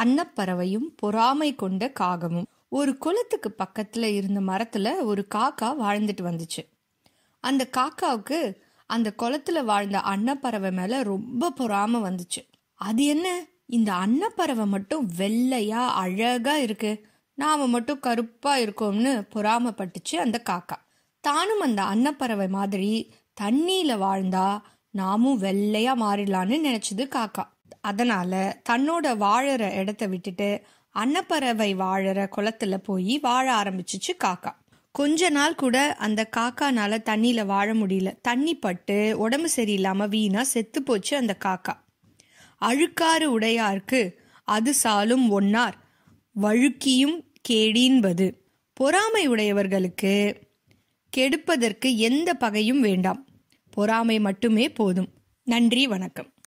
அன்னப்பறவையும் பொறாமை கொண்ட காகமும் ஒரு குளத்துக்கு பக்கத்துல இருந்த மரத்துல ஒரு காக்கா வாழ்ந்துட்டு வந்துச்சு அந்த காக்காவுக்கு அந்த குளத்துல வாழ்ந்த அன்னப்பறவை மேல ரொம்ப பொறாம வந்துச்சு அது என்ன இந்த அன்னப்பறவை மட்டும் வெள்ளையா அழகா இருக்கு நாம மட்டும் கருப்பா இருக்கோம்னு பொறாமப்பட்டுச்சு அந்த காக்கா தானும் அந்த அன்னப்பறவை மாதிரி தண்ணியில வாழ்ந்தா நாமும் வெள்ளையா மாறிடலான்னு நினைச்சது காக்கா அதனால தன்னோட வாழற இடத்த விட்டுட்டு அன்னப்பறவை வாழற குளத்துல போய் வாழ ஆரம்பிச்சிச்சு காக்கா கொஞ்ச நாள் கூட அந்த காக்கானால தண்ணியில வாழ முடியல தண்ணி பட்டு உடம்பு சரியில்லாம வீணா செத்து போச்சு அந்த காக்கா அழுக்காறு உடையார்க்கு அது சாலும் ஒன்னார் வழுக்கியும் கேடின்பது பொறாமை உடையவர்களுக்கு கெடுப்பதற்கு எந்த பகையும் வேண்டாம் பொறாமை மட்டுமே போதும் நன்றி வணக்கம்